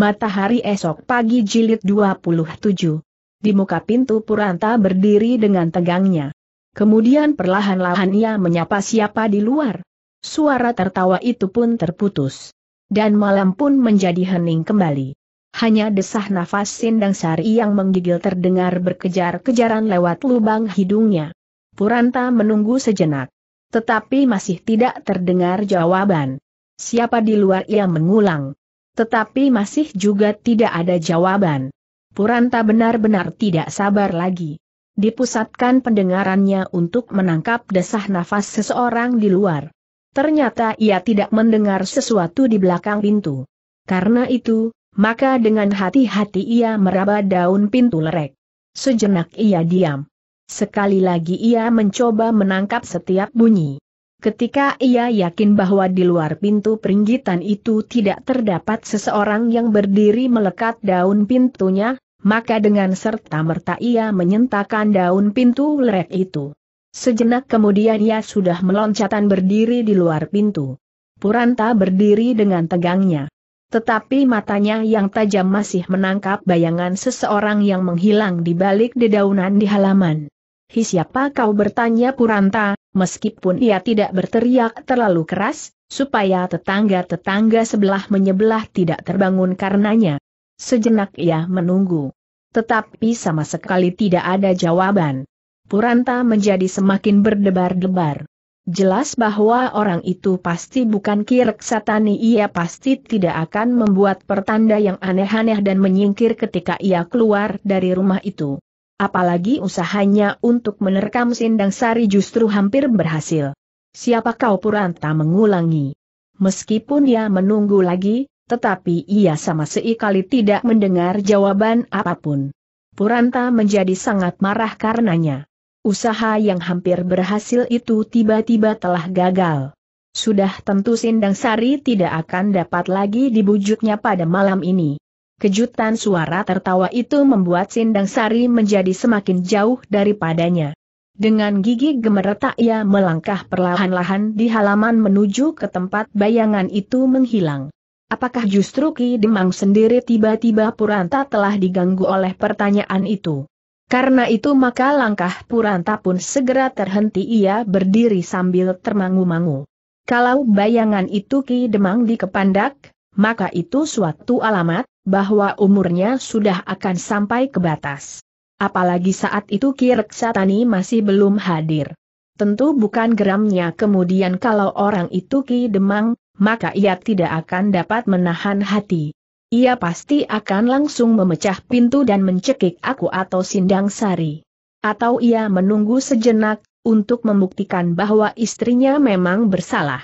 Matahari esok pagi jilid 27. Di muka pintu Puranta berdiri dengan tegangnya. Kemudian perlahan-lahan ia menyapa siapa di luar. Suara tertawa itu pun terputus. Dan malam pun menjadi hening kembali. Hanya desah nafas Sindang Sari yang menggigil terdengar berkejar-kejaran lewat lubang hidungnya. Puranta menunggu sejenak. Tetapi masih tidak terdengar jawaban. Siapa di luar ia mengulang. Tetapi masih juga tidak ada jawaban. Puranta benar-benar tidak sabar lagi. Dipusatkan pendengarannya untuk menangkap desah nafas seseorang di luar. Ternyata ia tidak mendengar sesuatu di belakang pintu. Karena itu, maka dengan hati-hati ia meraba daun pintu lerek. Sejenak ia diam. Sekali lagi ia mencoba menangkap setiap bunyi. Ketika ia yakin bahwa di luar pintu peringgitan itu tidak terdapat seseorang yang berdiri melekat daun pintunya, maka dengan serta-merta ia menyentakan daun pintu lerek itu. Sejenak kemudian ia sudah meloncatan berdiri di luar pintu. Puranta berdiri dengan tegangnya. Tetapi matanya yang tajam masih menangkap bayangan seseorang yang menghilang di balik dedaunan di halaman. Hi siapa kau bertanya Puranta, Meskipun ia tidak berteriak terlalu keras, supaya tetangga-tetangga sebelah menyebelah tidak terbangun karenanya. Sejenak ia menunggu. Tetapi sama sekali tidak ada jawaban. Puranta menjadi semakin berdebar-debar. Jelas bahwa orang itu pasti bukan kireksatani ia pasti tidak akan membuat pertanda yang aneh-aneh dan menyingkir ketika ia keluar dari rumah itu. Apalagi usahanya untuk menerkam Sindang Sari justru hampir berhasil. Siapa kau Puranta mengulangi? Meskipun ia menunggu lagi, tetapi ia sama sekali tidak mendengar jawaban apapun. Puranta menjadi sangat marah karenanya. Usaha yang hampir berhasil itu tiba-tiba telah gagal. Sudah tentu Sindang Sari tidak akan dapat lagi dibujuknya pada malam ini. Kejutan suara tertawa itu membuat Sindang Sari menjadi semakin jauh daripadanya. Dengan gigi gemeretak ia melangkah perlahan-lahan di halaman menuju ke tempat bayangan itu menghilang. Apakah justru Ki Demang sendiri tiba-tiba Puranta telah diganggu oleh pertanyaan itu? Karena itu maka langkah Puranta pun segera terhenti ia berdiri sambil termangu-mangu. Kalau bayangan itu Ki Demang dikepandak, maka itu suatu alamat, bahwa umurnya sudah akan sampai ke batas. Apalagi saat itu Ki Satani masih belum hadir. Tentu bukan geramnya kemudian kalau orang itu Ki Demang, maka ia tidak akan dapat menahan hati. Ia pasti akan langsung memecah pintu dan mencekik aku atau Sindang Sari. Atau ia menunggu sejenak, untuk membuktikan bahwa istrinya memang bersalah.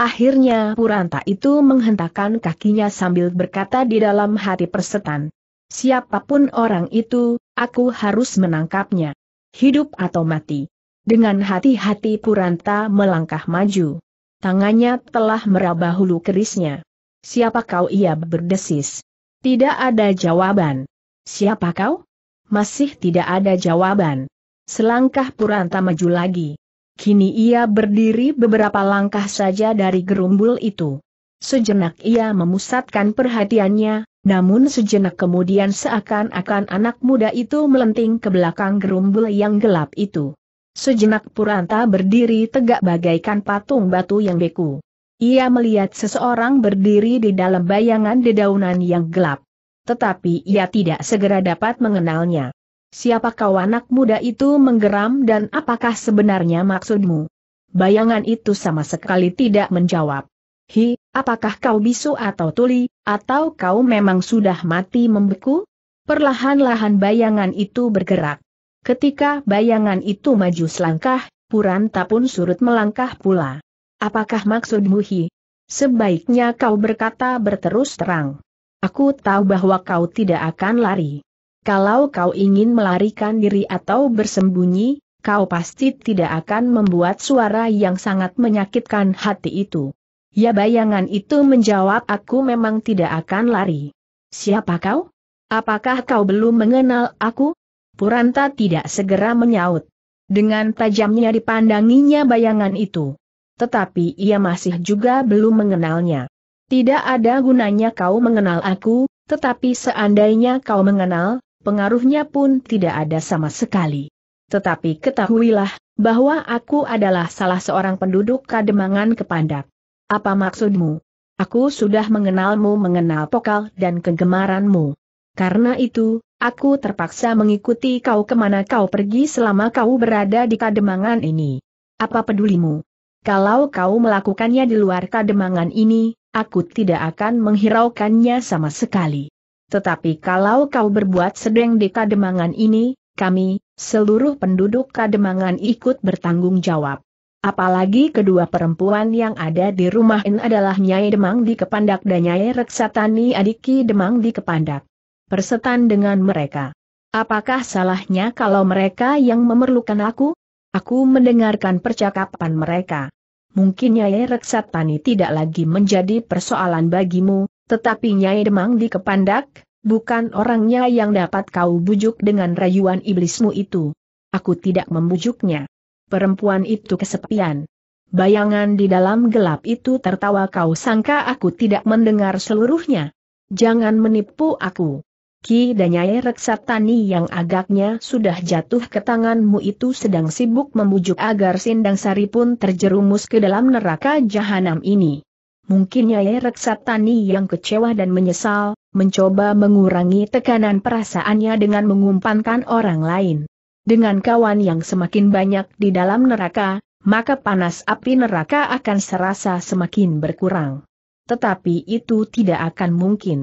Akhirnya Puranta itu menghentakkan kakinya sambil berkata di dalam hati persetan. Siapapun orang itu, aku harus menangkapnya. Hidup atau mati. Dengan hati-hati Puranta melangkah maju. Tangannya telah meraba hulu kerisnya. Siapa kau ia berdesis? Tidak ada jawaban. Siapa kau? Masih tidak ada jawaban. Selangkah Puranta maju lagi. Kini ia berdiri beberapa langkah saja dari gerumbul itu. Sejenak ia memusatkan perhatiannya, namun sejenak kemudian seakan-akan anak muda itu melenting ke belakang gerumbul yang gelap itu. Sejenak Puranta berdiri tegak bagaikan patung batu yang beku. Ia melihat seseorang berdiri di dalam bayangan dedaunan yang gelap. Tetapi ia tidak segera dapat mengenalnya. Siapa kau anak muda itu menggeram dan apakah sebenarnya maksudmu? Bayangan itu sama sekali tidak menjawab. Hi, apakah kau bisu atau tuli, atau kau memang sudah mati membeku? Perlahan-lahan bayangan itu bergerak. Ketika bayangan itu maju selangkah, Puranta pun surut melangkah pula. Apakah maksudmu Hi? Sebaiknya kau berkata berterus terang. Aku tahu bahwa kau tidak akan lari. Kalau kau ingin melarikan diri atau bersembunyi, kau pasti tidak akan membuat suara yang sangat menyakitkan hati itu. Ya bayangan itu menjawab aku memang tidak akan lari. Siapa kau? Apakah kau belum mengenal aku? Puranta tidak segera menyaut. Dengan tajamnya dipandanginya bayangan itu. Tetapi ia masih juga belum mengenalnya. Tidak ada gunanya kau mengenal aku, tetapi seandainya kau mengenal, pengaruhnya pun tidak ada sama sekali. Tetapi ketahuilah, bahwa aku adalah salah seorang penduduk kademangan kepandak. Apa maksudmu? Aku sudah mengenalmu mengenal pokal dan kegemaranmu. Karena itu, aku terpaksa mengikuti kau kemana kau pergi selama kau berada di kademangan ini. Apa pedulimu? Kalau kau melakukannya di luar kademangan ini, aku tidak akan menghiraukannya sama sekali. Tetapi kalau kau berbuat sedeng di kademangan ini, kami, seluruh penduduk kademangan ikut bertanggung jawab. Apalagi kedua perempuan yang ada di rumah ini adalah Nyai Demang di Kepandak dan Nyai Reksatani Adiki Demang di Kepandak. Persetan dengan mereka. Apakah salahnya kalau mereka yang memerlukan aku? Aku mendengarkan percakapan mereka. Mungkin Nyai Reksatani tidak lagi menjadi persoalan bagimu, tetapi Nyai Demang di Kepandak, bukan orangnya yang dapat kau bujuk dengan rayuan iblismu itu. Aku tidak membujuknya. Perempuan itu kesepian. Bayangan di dalam gelap itu tertawa kau sangka aku tidak mendengar seluruhnya. Jangan menipu aku. Ki dan Nyai Reksatani yang agaknya sudah jatuh ke tanganmu itu sedang sibuk membujuk agar Sindang Sari pun terjerumus ke dalam neraka jahanam ini. Mungkin Yaya Reksatani yang kecewa dan menyesal, mencoba mengurangi tekanan perasaannya dengan mengumpankan orang lain. Dengan kawan yang semakin banyak di dalam neraka, maka panas api neraka akan serasa semakin berkurang. Tetapi itu tidak akan mungkin.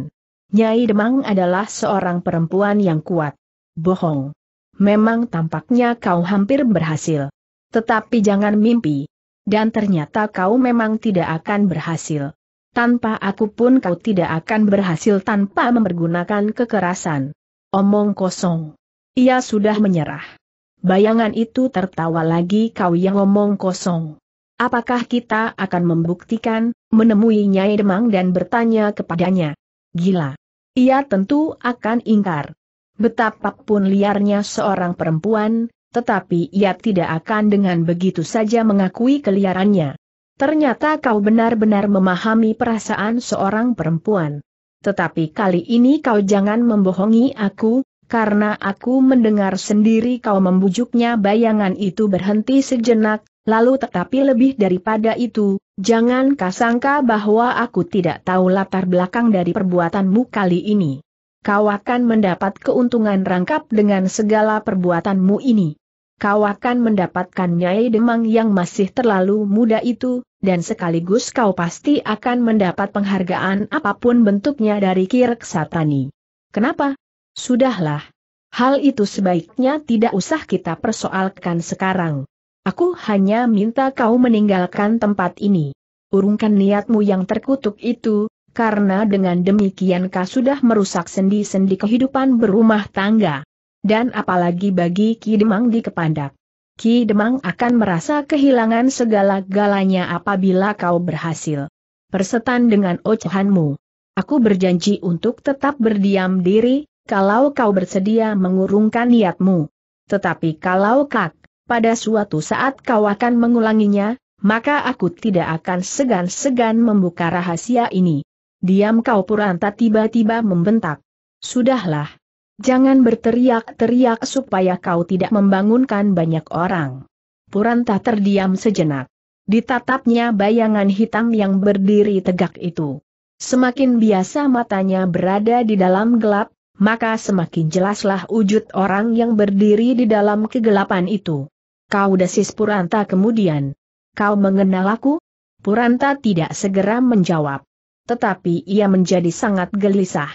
Nyai Demang adalah seorang perempuan yang kuat. Bohong. Memang tampaknya kau hampir berhasil. Tetapi jangan mimpi, dan ternyata kau memang tidak akan berhasil. Tanpa aku pun kau tidak akan berhasil tanpa mempergunakan kekerasan. Omong kosong. Ia sudah menyerah. Bayangan itu tertawa lagi kau yang omong kosong. Apakah kita akan membuktikan, menemui Nyai Demang dan bertanya kepadanya. Gila. Ia tentu akan ingkar. Betapapun liarnya seorang perempuan, tetapi ia tidak akan dengan begitu saja mengakui keliarannya. Ternyata kau benar-benar memahami perasaan seorang perempuan. Tetapi kali ini kau jangan membohongi aku, karena aku mendengar sendiri kau membujuknya bayangan itu berhenti sejenak, lalu tetapi lebih daripada itu, jangan kasangka bahwa aku tidak tahu latar belakang dari perbuatanmu kali ini kau akan mendapat keuntungan rangkap dengan segala perbuatanmu ini kau akan mendapatkan Nyai Demang yang masih terlalu muda itu, dan sekaligus kau pasti akan mendapat penghargaan apapun bentuknya dari Kirk Satani. Kenapa? Sudahlah. Hal itu sebaiknya tidak usah kita persoalkan sekarang. Aku hanya minta kau meninggalkan tempat ini. Urungkan niatmu yang terkutuk itu, karena dengan demikian kau sudah merusak sendi-sendi kehidupan berumah tangga dan apalagi bagi Ki Demang di Kepandak. Ki Demang akan merasa kehilangan segala-galanya apabila kau berhasil. Persetan dengan ocehanmu. Aku berjanji untuk tetap berdiam diri, kalau kau bersedia mengurungkan niatmu. Tetapi kalau kak, pada suatu saat kau akan mengulanginya, maka aku tidak akan segan-segan membuka rahasia ini. Diam kau Puranta tiba-tiba membentak. Sudahlah, Jangan berteriak-teriak supaya kau tidak membangunkan banyak orang. Puranta terdiam sejenak. Ditatapnya bayangan hitam yang berdiri tegak itu. Semakin biasa matanya berada di dalam gelap, maka semakin jelaslah wujud orang yang berdiri di dalam kegelapan itu. Kau desis Puranta kemudian. Kau mengenal aku? Puranta tidak segera menjawab. Tetapi ia menjadi sangat gelisah.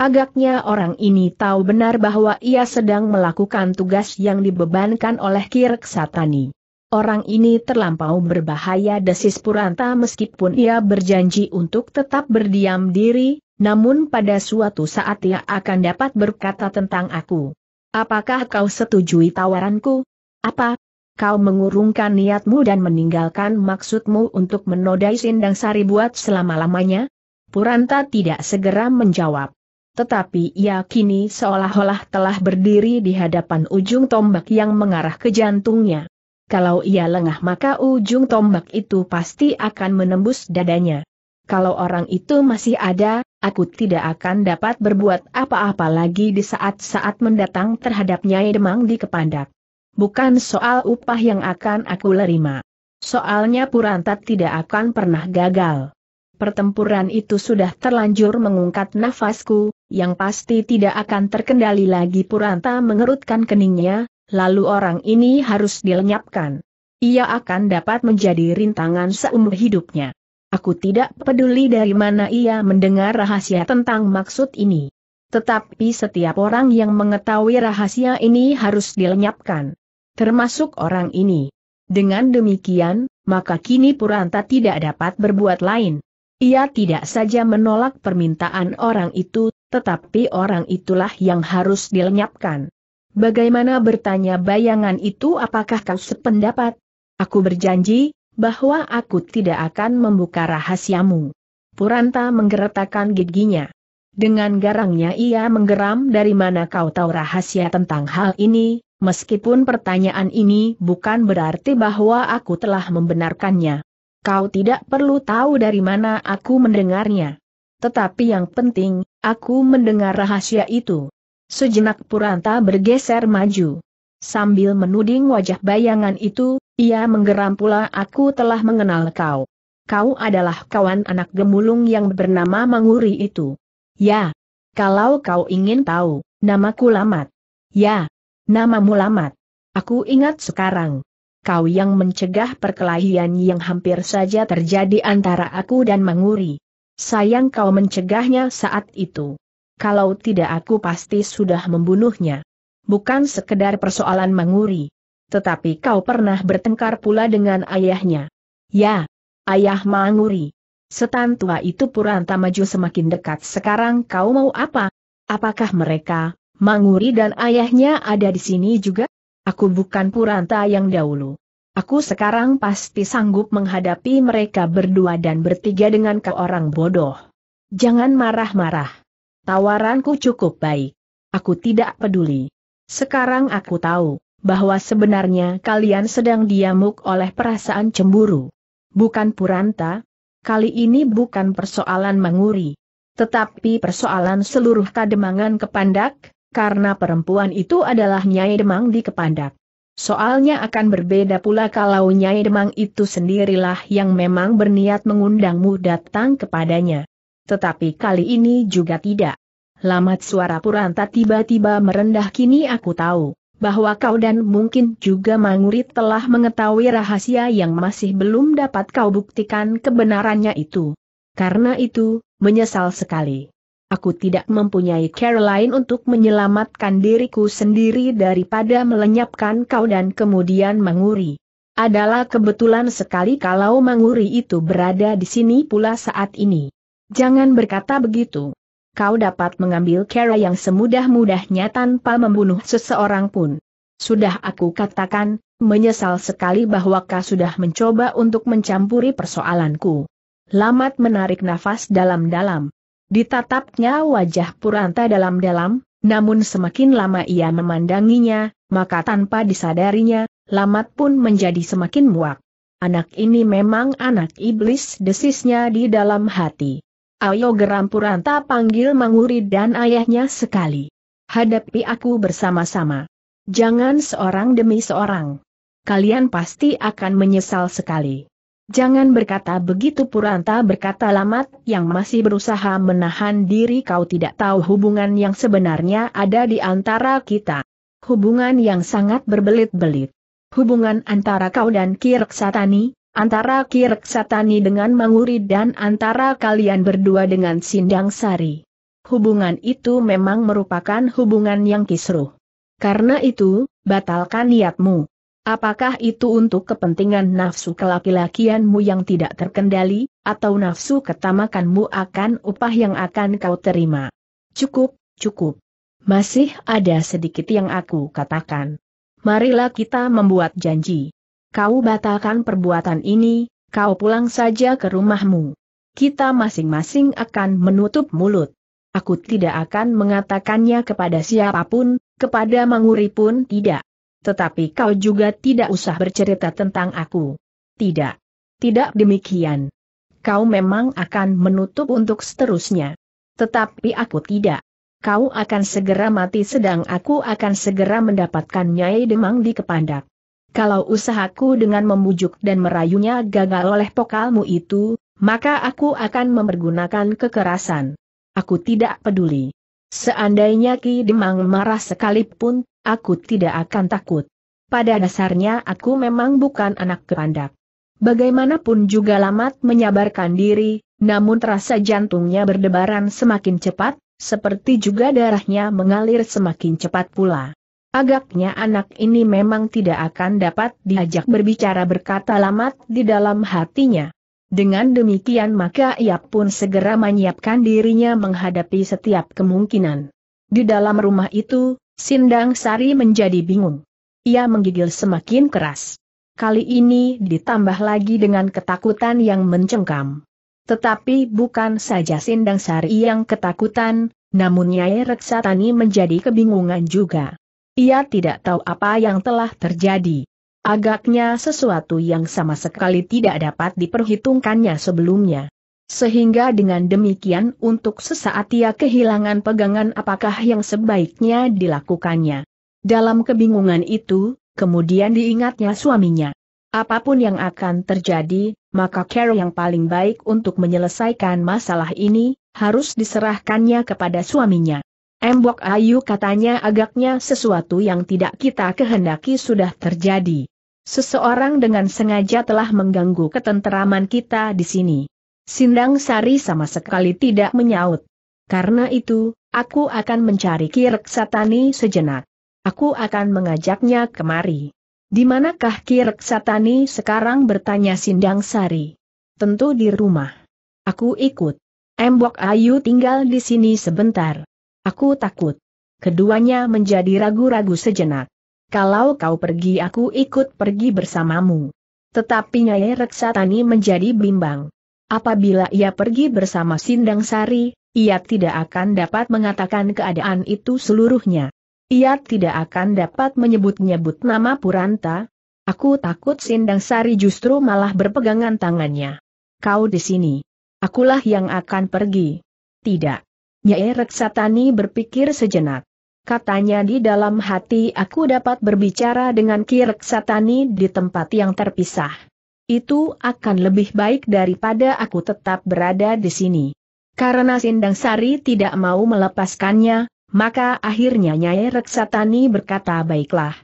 Agaknya orang ini tahu benar bahwa ia sedang melakukan tugas yang dibebankan oleh Kirk Satani. Orang ini terlampau berbahaya desis Puranta meskipun ia berjanji untuk tetap berdiam diri, namun pada suatu saat ia akan dapat berkata tentang aku. Apakah kau setujui tawaranku? Apa? Kau mengurungkan niatmu dan meninggalkan maksudmu untuk menodai Sindang Sari buat selama-lamanya? Puranta tidak segera menjawab tetapi ia kini seolah-olah telah berdiri di hadapan ujung tombak yang mengarah ke jantungnya. Kalau ia lengah maka ujung tombak itu pasti akan menembus dadanya. Kalau orang itu masih ada, aku tidak akan dapat berbuat apa-apa lagi di saat-saat mendatang terhadap Nyai Demang di Kepandak. Bukan soal upah yang akan aku lerima. Soalnya Purantat tidak akan pernah gagal pertempuran itu sudah terlanjur mengungkat nafasku, yang pasti tidak akan terkendali lagi Puranta mengerutkan keningnya, lalu orang ini harus dilenyapkan. Ia akan dapat menjadi rintangan seumur hidupnya. Aku tidak peduli dari mana ia mendengar rahasia tentang maksud ini. Tetapi setiap orang yang mengetahui rahasia ini harus dilenyapkan. Termasuk orang ini. Dengan demikian, maka kini Puranta tidak dapat berbuat lain. Ia tidak saja menolak permintaan orang itu, tetapi orang itulah yang harus dilenyapkan. Bagaimana bertanya bayangan itu apakah kau sependapat? Aku berjanji, bahwa aku tidak akan membuka rahasiamu. Puranta menggeretakkan giginya. Dengan garangnya ia menggeram dari mana kau tahu rahasia tentang hal ini, meskipun pertanyaan ini bukan berarti bahwa aku telah membenarkannya. Kau tidak perlu tahu dari mana aku mendengarnya. Tetapi yang penting, aku mendengar rahasia itu. Sejenak Puranta bergeser maju. Sambil menuding wajah bayangan itu, ia menggeram pula aku telah mengenal kau. Kau adalah kawan anak gemulung yang bernama Manguri itu. Ya. Kalau kau ingin tahu, namaku Lamat. Ya. Namamu Lamat. Aku ingat sekarang kau yang mencegah perkelahian yang hampir saja terjadi antara aku dan Manguri. Sayang kau mencegahnya saat itu. Kalau tidak aku pasti sudah membunuhnya. Bukan sekedar persoalan Manguri. Tetapi kau pernah bertengkar pula dengan ayahnya. Ya, ayah Manguri. Setan tua itu Puranta maju semakin dekat. Sekarang kau mau apa? Apakah mereka, Manguri dan ayahnya ada di sini juga? Aku bukan Puranta yang dahulu. Aku sekarang pasti sanggup menghadapi mereka berdua dan bertiga dengan ke orang bodoh. Jangan marah-marah. Tawaranku cukup baik. Aku tidak peduli. Sekarang aku tahu bahwa sebenarnya kalian sedang diamuk oleh perasaan cemburu. Bukan Puranta. Kali ini bukan persoalan menguri. Tetapi persoalan seluruh kademangan kepandak, karena perempuan itu adalah Nyai Demang di Kepandak. Soalnya akan berbeda pula kalau Nyai Demang itu sendirilah yang memang berniat mengundangmu datang kepadanya. Tetapi kali ini juga tidak. Lamat suara Puranta tiba-tiba merendah kini aku tahu, bahwa kau dan mungkin juga Mangurit telah mengetahui rahasia yang masih belum dapat kau buktikan kebenarannya itu. Karena itu, menyesal sekali. Aku tidak mempunyai Caroline untuk menyelamatkan diriku sendiri daripada melenyapkan kau dan kemudian menguri. Adalah kebetulan sekali kalau menguri itu berada di sini pula saat ini. Jangan berkata begitu. Kau dapat mengambil care yang semudah-mudahnya tanpa membunuh seseorang pun. Sudah aku katakan, menyesal sekali bahwa kau sudah mencoba untuk mencampuri persoalanku. Lamat menarik nafas dalam-dalam. Ditatapnya wajah Puranta dalam-dalam, namun semakin lama ia memandanginya, maka tanpa disadarinya, Lamat pun menjadi semakin muak. Anak ini memang anak iblis desisnya di dalam hati. Ayo geram Puranta panggil Manguri dan ayahnya sekali. Hadapi aku bersama-sama. Jangan seorang demi seorang. Kalian pasti akan menyesal sekali. Jangan berkata begitu Puranta berkata Lamat yang masih berusaha menahan diri kau tidak tahu hubungan yang sebenarnya ada di antara kita. Hubungan yang sangat berbelit-belit. Hubungan antara kau dan Kirksatani antara Kirksatani dengan Manguri dan antara kalian berdua dengan Sindang Sari. Hubungan itu memang merupakan hubungan yang kisruh. Karena itu, batalkan niatmu. Apakah itu untuk kepentingan nafsu kelaki-lakianmu yang tidak terkendali, atau nafsu ketamakanmu akan upah yang akan kau terima? Cukup, cukup. Masih ada sedikit yang aku katakan. Marilah kita membuat janji. Kau batalkan perbuatan ini, kau pulang saja ke rumahmu. Kita masing-masing akan menutup mulut. Aku tidak akan mengatakannya kepada siapapun, kepada Manguri pun tidak. Tetapi kau juga tidak usah bercerita tentang aku. Tidak. Tidak demikian. Kau memang akan menutup untuk seterusnya. Tetapi aku tidak. Kau akan segera mati sedang aku akan segera mendapatkan Nyai Demang di Kepandak. Kalau usahaku dengan membujuk dan merayunya gagal oleh pokalmu itu, maka aku akan memergunakan kekerasan. Aku tidak peduli. Seandainya Ki Demang marah sekalipun, aku tidak akan takut. Pada dasarnya aku memang bukan anak kepandak. Bagaimanapun juga Lamat menyabarkan diri, namun terasa jantungnya berdebaran semakin cepat, seperti juga darahnya mengalir semakin cepat pula. Agaknya anak ini memang tidak akan dapat diajak berbicara berkata Lamat di dalam hatinya. Dengan demikian maka ia pun segera menyiapkan dirinya menghadapi setiap kemungkinan. Di dalam rumah itu, Sindang Sari menjadi bingung. Ia menggigil semakin keras. Kali ini ditambah lagi dengan ketakutan yang mencengkam. Tetapi bukan saja Sindang Sari yang ketakutan, namun Nyai Reksatani menjadi kebingungan juga. Ia tidak tahu apa yang telah terjadi. Agaknya sesuatu yang sama sekali tidak dapat diperhitungkannya sebelumnya. Sehingga dengan demikian untuk sesaat ia kehilangan pegangan apakah yang sebaiknya dilakukannya. Dalam kebingungan itu, kemudian diingatnya suaminya. Apapun yang akan terjadi, maka Carol yang paling baik untuk menyelesaikan masalah ini, harus diserahkannya kepada suaminya. Embok Ayu katanya agaknya sesuatu yang tidak kita kehendaki sudah terjadi. Seseorang dengan sengaja telah mengganggu ketenteraman kita di sini. Sindang Sari sama sekali tidak menyaut. Karena itu, aku akan mencari Kirek sejenak. Aku akan mengajaknya kemari. Di manakah Kirek Satani sekarang bertanya Sindang Sari? Tentu di rumah. Aku ikut. Embok Ayu tinggal di sini sebentar. Aku takut. Keduanya menjadi ragu-ragu sejenak kalau kau pergi aku ikut pergi bersamamu. Tetapi Nyai Reksatani menjadi bimbang. Apabila ia pergi bersama Sindang Sari, ia tidak akan dapat mengatakan keadaan itu seluruhnya. Ia tidak akan dapat menyebut-nyebut nama Puranta. Aku takut Sindang Sari justru malah berpegangan tangannya. Kau di sini. Akulah yang akan pergi. Tidak. Nyai Reksatani berpikir sejenak. Katanya di dalam hati aku dapat berbicara dengan Kirk Satani di tempat yang terpisah. Itu akan lebih baik daripada aku tetap berada di sini. Karena Sindang Sari tidak mau melepaskannya, maka akhirnya Nyai Reksatani berkata baiklah.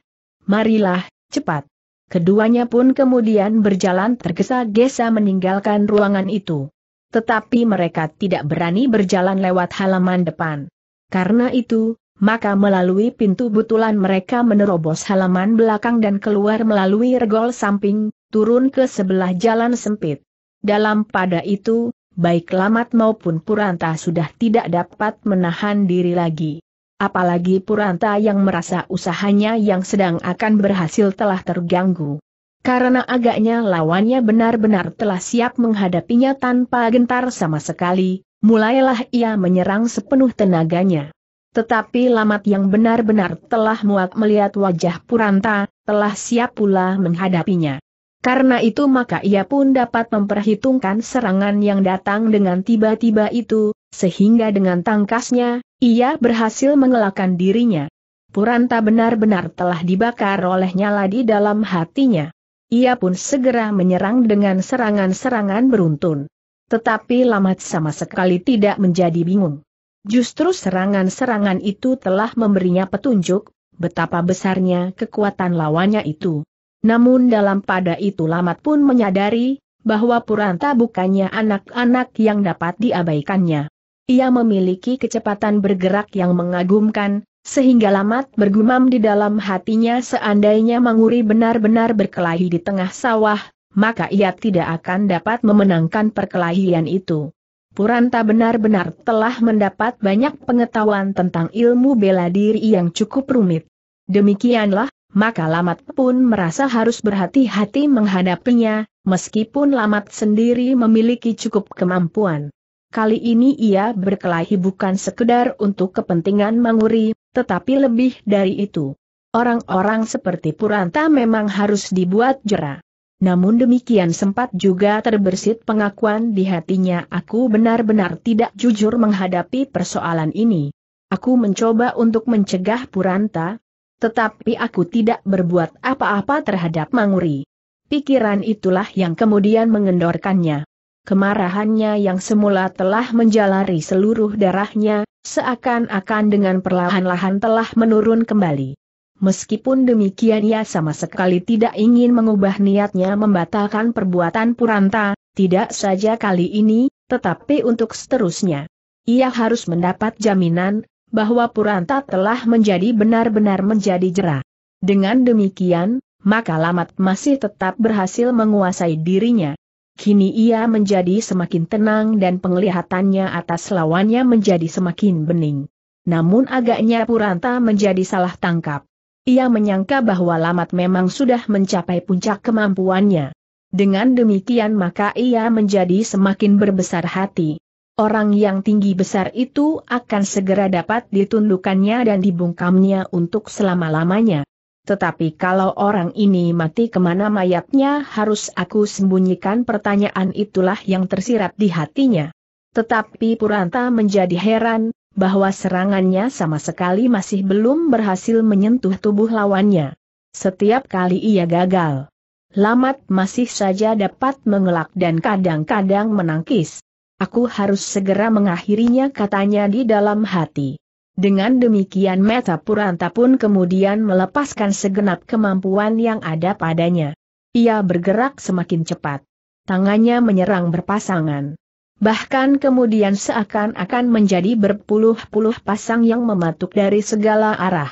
Marilah, cepat. Keduanya pun kemudian berjalan tergesa-gesa meninggalkan ruangan itu. Tetapi mereka tidak berani berjalan lewat halaman depan. Karena itu, maka melalui pintu butulan mereka menerobos halaman belakang dan keluar melalui regol samping, turun ke sebelah jalan sempit. Dalam pada itu, baik Lamat maupun Puranta sudah tidak dapat menahan diri lagi. Apalagi Puranta yang merasa usahanya yang sedang akan berhasil telah terganggu. Karena agaknya lawannya benar-benar telah siap menghadapinya tanpa gentar sama sekali, mulailah ia menyerang sepenuh tenaganya. Tetapi Lamat yang benar-benar telah muak melihat wajah Puranta, telah siap pula menghadapinya. Karena itu maka ia pun dapat memperhitungkan serangan yang datang dengan tiba-tiba itu, sehingga dengan tangkasnya, ia berhasil mengelakkan dirinya. Puranta benar-benar telah dibakar oleh nyala di dalam hatinya. Ia pun segera menyerang dengan serangan-serangan beruntun. Tetapi Lamat sama sekali tidak menjadi bingung. Justru serangan-serangan itu telah memberinya petunjuk, betapa besarnya kekuatan lawannya itu. Namun dalam pada itu Lamat pun menyadari, bahwa Puranta bukannya anak-anak yang dapat diabaikannya. Ia memiliki kecepatan bergerak yang mengagumkan, sehingga Lamat bergumam di dalam hatinya seandainya Manguri benar-benar berkelahi di tengah sawah, maka ia tidak akan dapat memenangkan perkelahian itu. Puranta benar-benar telah mendapat banyak pengetahuan tentang ilmu bela diri yang cukup rumit. Demikianlah, maka Lamat pun merasa harus berhati-hati menghadapinya, meskipun Lamat sendiri memiliki cukup kemampuan. Kali ini ia berkelahi bukan sekedar untuk kepentingan manguri, tetapi lebih dari itu. Orang-orang seperti Puranta memang harus dibuat jera namun demikian sempat juga terbersit pengakuan di hatinya aku benar-benar tidak jujur menghadapi persoalan ini. Aku mencoba untuk mencegah Puranta, tetapi aku tidak berbuat apa-apa terhadap Manguri. Pikiran itulah yang kemudian mengendorkannya. Kemarahannya yang semula telah menjalari seluruh darahnya, seakan-akan dengan perlahan-lahan telah menurun kembali. Meskipun demikian ia sama sekali tidak ingin mengubah niatnya membatalkan perbuatan Puranta, tidak saja kali ini, tetapi untuk seterusnya. Ia harus mendapat jaminan, bahwa Puranta telah menjadi benar-benar menjadi jera. Dengan demikian, maka Lamat masih tetap berhasil menguasai dirinya. Kini ia menjadi semakin tenang dan penglihatannya atas lawannya menjadi semakin bening. Namun agaknya Puranta menjadi salah tangkap. Ia menyangka bahwa Lamat memang sudah mencapai puncak kemampuannya. Dengan demikian maka ia menjadi semakin berbesar hati. Orang yang tinggi besar itu akan segera dapat ditundukannya dan dibungkamnya untuk selama-lamanya. Tetapi kalau orang ini mati kemana mayatnya harus aku sembunyikan pertanyaan itulah yang tersirat di hatinya. Tetapi Puranta menjadi heran, bahwa serangannya sama sekali masih belum berhasil menyentuh tubuh lawannya. Setiap kali ia gagal, Lamat masih saja dapat mengelak dan kadang-kadang menangkis. Aku harus segera mengakhirinya katanya di dalam hati. Dengan demikian Meta Puranta pun kemudian melepaskan segenap kemampuan yang ada padanya. Ia bergerak semakin cepat. Tangannya menyerang berpasangan. Bahkan kemudian seakan-akan menjadi berpuluh-puluh pasang yang mematuk dari segala arah.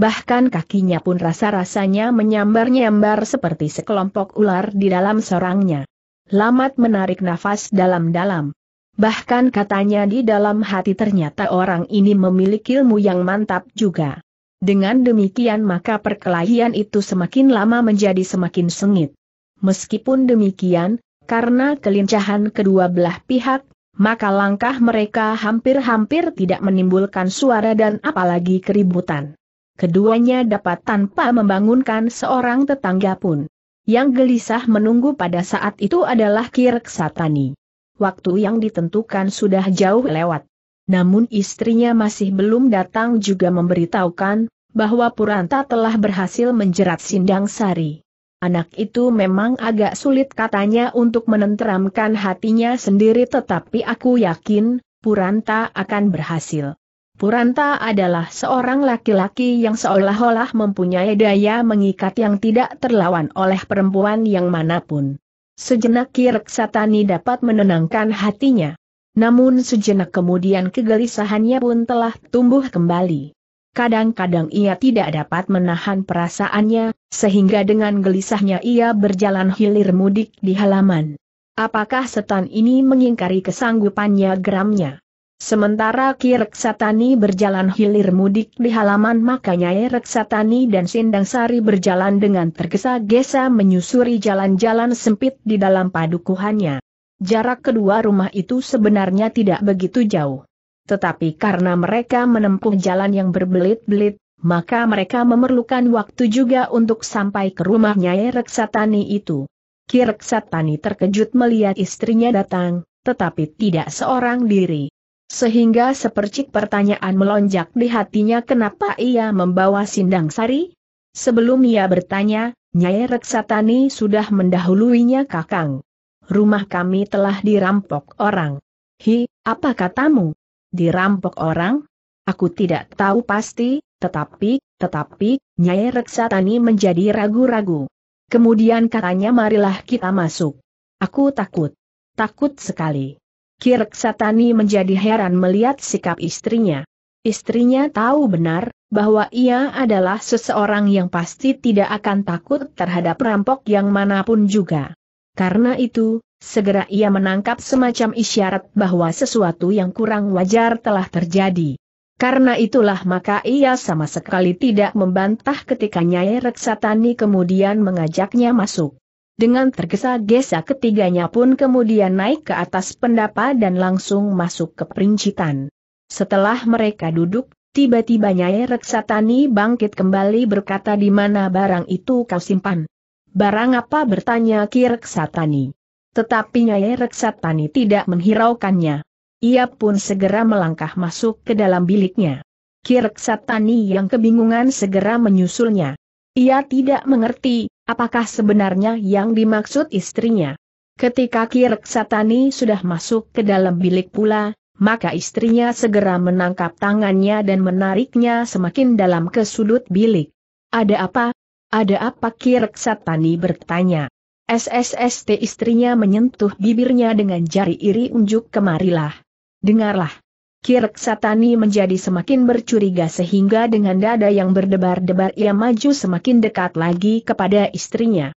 Bahkan kakinya pun rasa-rasanya menyambar-nyambar seperti sekelompok ular di dalam sarangnya. Lamat menarik nafas dalam-dalam. Bahkan katanya di dalam hati ternyata orang ini memiliki ilmu yang mantap juga. Dengan demikian maka perkelahian itu semakin lama menjadi semakin sengit. Meskipun demikian, karena kelincahan kedua belah pihak, maka langkah mereka hampir-hampir tidak menimbulkan suara dan apalagi keributan. Keduanya dapat tanpa membangunkan seorang tetangga pun. Yang gelisah menunggu pada saat itu adalah Kirk Satani. Waktu yang ditentukan sudah jauh lewat. Namun istrinya masih belum datang juga memberitahukan bahwa Puranta telah berhasil menjerat Sindang Sari. Anak itu memang agak sulit katanya untuk menenteramkan hatinya sendiri tetapi aku yakin, Puranta akan berhasil. Puranta adalah seorang laki-laki yang seolah-olah mempunyai daya mengikat yang tidak terlawan oleh perempuan yang manapun. Sejenak Kireksatani dapat menenangkan hatinya. Namun sejenak kemudian kegelisahannya pun telah tumbuh kembali kadang-kadang ia tidak dapat menahan perasaannya, sehingga dengan gelisahnya ia berjalan hilir mudik di halaman. Apakah setan ini mengingkari kesanggupannya geramnya? Sementara Ki Reksatani berjalan hilir mudik di halaman maka Nyai Reksatani dan Sindang Sari berjalan dengan tergesa-gesa menyusuri jalan-jalan sempit di dalam padukuhannya. Jarak kedua rumah itu sebenarnya tidak begitu jauh. Tetapi karena mereka menempuh jalan yang berbelit-belit, maka mereka memerlukan waktu juga untuk sampai ke rumah Nyai Reksatani itu. Ki Reksatani terkejut melihat istrinya datang, tetapi tidak seorang diri. Sehingga sepercik pertanyaan melonjak di hatinya kenapa ia membawa Sindang Sari? Sebelum ia bertanya, Nyai Reksatani sudah mendahuluinya kakang. Rumah kami telah dirampok orang. Hi, apa katamu? dirampok orang? Aku tidak tahu pasti, tetapi, tetapi, Nyai Reksatani menjadi ragu-ragu. Kemudian katanya marilah kita masuk. Aku takut. Takut sekali. Ki Reksatani menjadi heran melihat sikap istrinya. Istrinya tahu benar, bahwa ia adalah seseorang yang pasti tidak akan takut terhadap rampok yang manapun juga. Karena itu, segera ia menangkap semacam isyarat bahwa sesuatu yang kurang wajar telah terjadi. Karena itulah maka ia sama sekali tidak membantah ketika Nyai Reksatani kemudian mengajaknya masuk. Dengan tergesa-gesa ketiganya pun kemudian naik ke atas pendapa dan langsung masuk ke perincitan. Setelah mereka duduk, tiba-tiba Nyai Reksatani bangkit kembali berkata di mana barang itu kau simpan. Barang apa bertanya Ki Reksatani. Tetapi Nyai Reksatani tidak menghiraukannya. Ia pun segera melangkah masuk ke dalam biliknya. Ki Reksatani yang kebingungan segera menyusulnya. Ia tidak mengerti, apakah sebenarnya yang dimaksud istrinya. Ketika Ki Reksatani sudah masuk ke dalam bilik pula, maka istrinya segera menangkap tangannya dan menariknya semakin dalam ke sudut bilik. Ada apa? Ada apa Ki Reksatani bertanya. SSST istrinya menyentuh bibirnya dengan jari iri unjuk kemarilah. Dengarlah. Kirk Satani menjadi semakin bercuriga sehingga dengan dada yang berdebar-debar ia maju semakin dekat lagi kepada istrinya.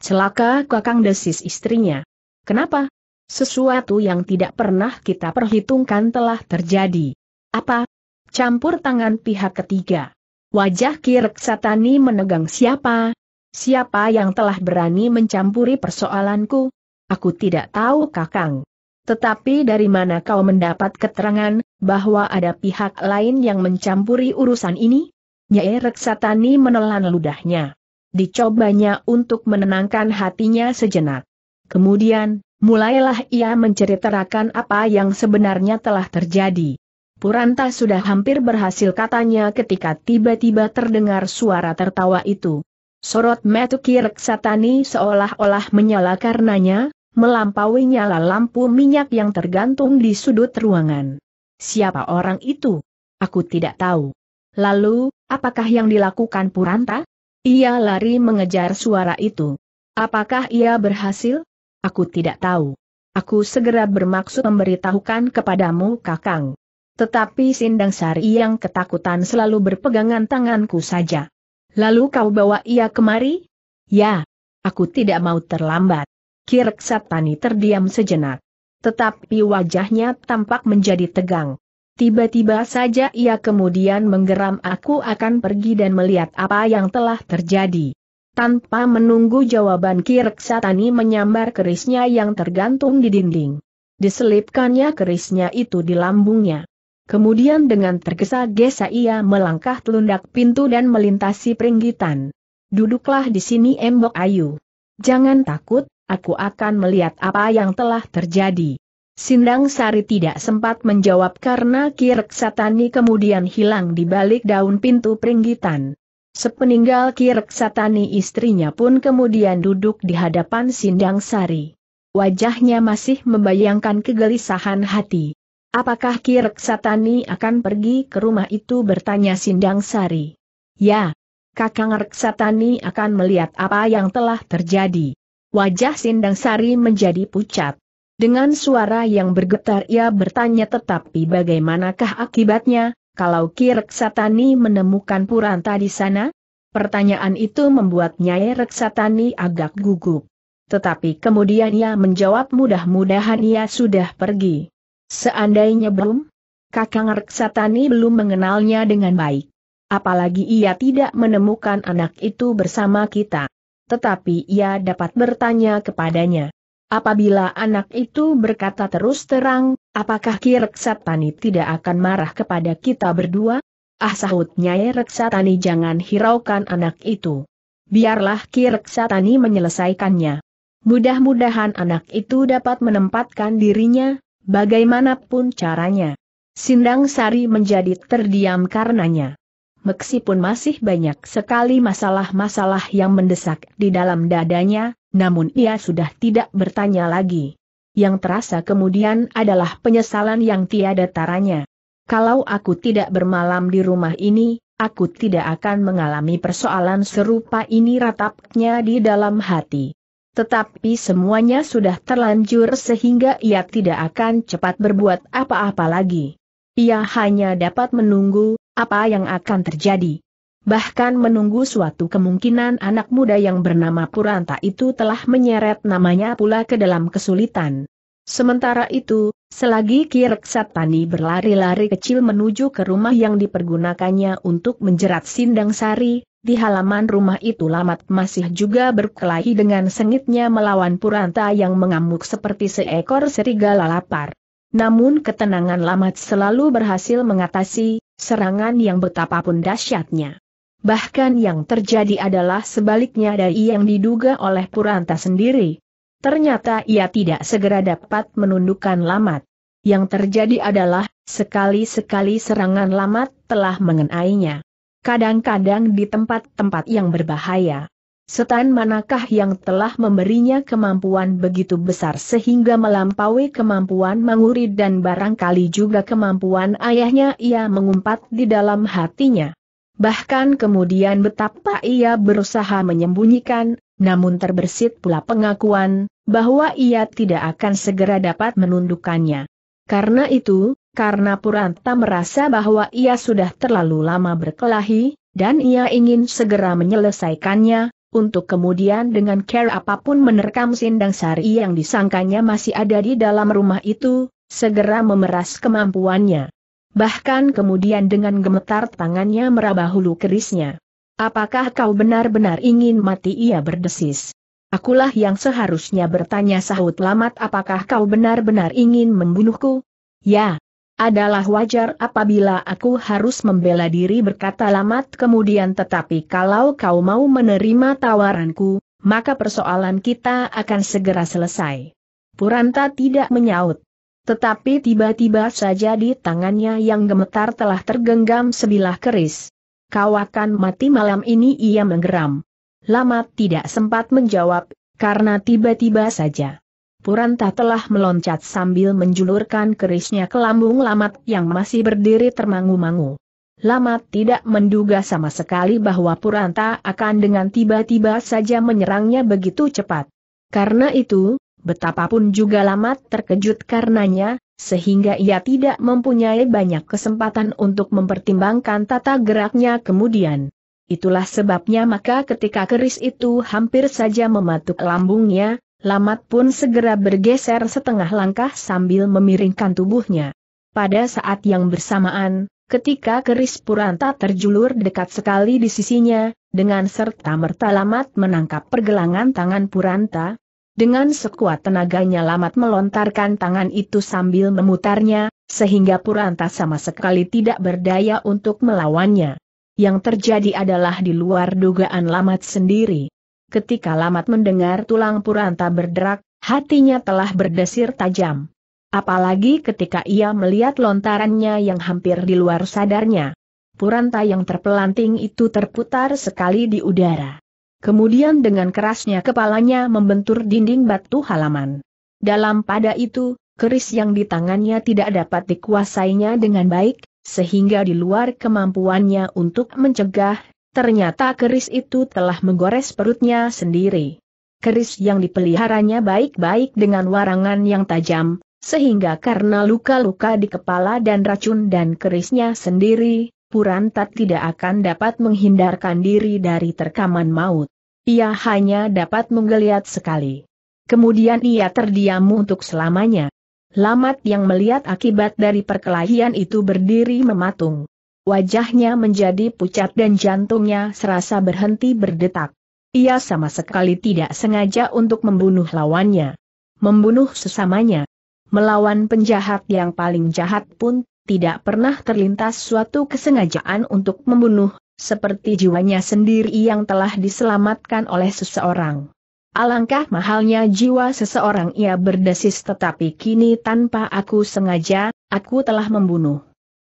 Celaka kakang desis istrinya. Kenapa? Sesuatu yang tidak pernah kita perhitungkan telah terjadi. Apa? Campur tangan pihak ketiga. Wajah Kirk Satani menegang siapa, Siapa yang telah berani mencampuri persoalanku? Aku tidak tahu Kakang. Tetapi dari mana kau mendapat keterangan, bahwa ada pihak lain yang mencampuri urusan ini? Nyai Reksatani menelan ludahnya. Dicobanya untuk menenangkan hatinya sejenak. Kemudian, mulailah ia menceritakan apa yang sebenarnya telah terjadi. Puranta sudah hampir berhasil katanya ketika tiba-tiba terdengar suara tertawa itu. Sorot kirek satani seolah-olah menyala karenanya, melampaui nyala lampu minyak yang tergantung di sudut ruangan. Siapa orang itu? Aku tidak tahu. Lalu, apakah yang dilakukan Puranta? Ia lari mengejar suara itu. Apakah ia berhasil? Aku tidak tahu. Aku segera bermaksud memberitahukan kepadamu kakang. Tetapi Sindang Sari yang ketakutan selalu berpegangan tanganku saja. Lalu kau bawa ia kemari? Ya. Aku tidak mau terlambat. Kirk Satani terdiam sejenak. Tetapi wajahnya tampak menjadi tegang. Tiba-tiba saja ia kemudian menggeram aku akan pergi dan melihat apa yang telah terjadi. Tanpa menunggu jawaban Kirk Satani menyambar kerisnya yang tergantung di dinding. Diselipkannya kerisnya itu di lambungnya. Kemudian dengan tergesa-gesa ia melangkah telundak pintu dan melintasi peringgitan. Duduklah di sini Embok Ayu. Jangan takut, aku akan melihat apa yang telah terjadi. Sindang Sari tidak sempat menjawab karena Kirek Satani kemudian hilang di balik daun pintu peringgitan. Sepeninggal Kirek Satani istrinya pun kemudian duduk di hadapan Sindang Sari. Wajahnya masih membayangkan kegelisahan hati. Apakah Ki Reksatani akan pergi ke rumah itu bertanya Sindang Sari? Ya, Kakang Reksatani akan melihat apa yang telah terjadi. Wajah Sindang Sari menjadi pucat. Dengan suara yang bergetar ia bertanya tetapi bagaimanakah akibatnya, kalau Ki Reksatani menemukan Puranta di sana? Pertanyaan itu membuat Nyai Reksatani agak gugup. Tetapi kemudian ia menjawab mudah-mudahan ia sudah pergi. Seandainya belum, Kakang Reksatani belum mengenalnya dengan baik. Apalagi ia tidak menemukan anak itu bersama kita. Tetapi ia dapat bertanya kepadanya. Apabila anak itu berkata terus terang, apakah Ki Reksatani tidak akan marah kepada kita berdua? Ah sahut Nyai eh, Reksatani jangan hiraukan anak itu. Biarlah Ki Reksatani menyelesaikannya. Mudah-mudahan anak itu dapat menempatkan dirinya, Bagaimanapun caranya. Sindang Sari menjadi terdiam karenanya. Meksipun masih banyak sekali masalah-masalah yang mendesak di dalam dadanya, namun ia sudah tidak bertanya lagi. Yang terasa kemudian adalah penyesalan yang tiada taranya. Kalau aku tidak bermalam di rumah ini, aku tidak akan mengalami persoalan serupa ini ratapnya di dalam hati. Tetapi semuanya sudah terlanjur sehingga ia tidak akan cepat berbuat apa-apa lagi. Ia hanya dapat menunggu apa yang akan terjadi. Bahkan menunggu suatu kemungkinan anak muda yang bernama Puranta itu telah menyeret namanya pula ke dalam kesulitan. Sementara itu, selagi Kirk Tani berlari-lari kecil menuju ke rumah yang dipergunakannya untuk menjerat Sindang Sari, di halaman rumah itu Lamat masih juga berkelahi dengan sengitnya melawan Puranta yang mengamuk seperti seekor serigala lapar. Namun ketenangan Lamat selalu berhasil mengatasi serangan yang betapapun dahsyatnya. Bahkan yang terjadi adalah sebaliknya dari yang diduga oleh Puranta sendiri. Ternyata ia tidak segera dapat menundukkan Lamat. Yang terjadi adalah, sekali-sekali serangan Lamat telah mengenainya. Kadang-kadang di tempat-tempat yang berbahaya. Setan manakah yang telah memberinya kemampuan begitu besar sehingga melampaui kemampuan Manguri dan barangkali juga kemampuan ayahnya ia mengumpat di dalam hatinya. Bahkan kemudian betapa ia berusaha menyembunyikan, namun terbersit pula pengakuan, bahwa ia tidak akan segera dapat menundukkannya. Karena itu, karena Puranta merasa bahwa ia sudah terlalu lama berkelahi, dan ia ingin segera menyelesaikannya, untuk kemudian dengan care apapun menerkam sindang sari yang disangkanya masih ada di dalam rumah itu, segera memeras kemampuannya. Bahkan kemudian dengan gemetar tangannya meraba hulu kerisnya. Apakah kau benar-benar ingin mati ia berdesis? Akulah yang seharusnya bertanya sahut lamat apakah kau benar-benar ingin membunuhku? Ya. Adalah wajar apabila aku harus membela diri berkata lamat kemudian tetapi kalau kau mau menerima tawaranku, maka persoalan kita akan segera selesai. Puranta tidak menyaut. Tetapi tiba-tiba saja di tangannya yang gemetar telah tergenggam sebilah keris kau akan mati malam ini ia menggeram. Lama tidak sempat menjawab, karena tiba-tiba saja. Puranta telah meloncat sambil menjulurkan kerisnya ke lambung Lamat yang masih berdiri termangu-mangu. Lamat tidak menduga sama sekali bahwa Puranta akan dengan tiba-tiba saja menyerangnya begitu cepat. Karena itu, betapapun juga Lamat terkejut karenanya, sehingga ia tidak mempunyai banyak kesempatan untuk mempertimbangkan tata geraknya kemudian. Itulah sebabnya maka ketika keris itu hampir saja mematuk lambungnya, Lamat pun segera bergeser setengah langkah sambil memiringkan tubuhnya. Pada saat yang bersamaan, ketika keris Puranta terjulur dekat sekali di sisinya, dengan serta merta Lamat menangkap pergelangan tangan Puranta, dengan sekuat tenaganya Lamat melontarkan tangan itu sambil memutarnya, sehingga Puranta sama sekali tidak berdaya untuk melawannya. Yang terjadi adalah di luar dugaan Lamat sendiri. Ketika Lamat mendengar tulang Puranta berderak, hatinya telah berdesir tajam. Apalagi ketika ia melihat lontarannya yang hampir di luar sadarnya. Puranta yang terpelanting itu terputar sekali di udara. Kemudian dengan kerasnya kepalanya membentur dinding batu halaman. Dalam pada itu, keris yang di tangannya tidak dapat dikuasainya dengan baik, sehingga di luar kemampuannya untuk mencegah, ternyata keris itu telah menggores perutnya sendiri. Keris yang dipeliharanya baik-baik dengan warangan yang tajam, sehingga karena luka-luka di kepala dan racun dan kerisnya sendiri, Purantat tidak akan dapat menghindarkan diri dari terkaman maut. Ia hanya dapat menggeliat sekali. Kemudian ia terdiam untuk selamanya. Lamat yang melihat akibat dari perkelahian itu berdiri mematung. Wajahnya menjadi pucat dan jantungnya serasa berhenti berdetak. Ia sama sekali tidak sengaja untuk membunuh lawannya. Membunuh sesamanya. Melawan penjahat yang paling jahat pun tidak pernah terlintas suatu kesengajaan untuk membunuh, seperti jiwanya sendiri yang telah diselamatkan oleh seseorang. Alangkah mahalnya jiwa seseorang ia berdesis tetapi kini tanpa aku sengaja, aku telah membunuh.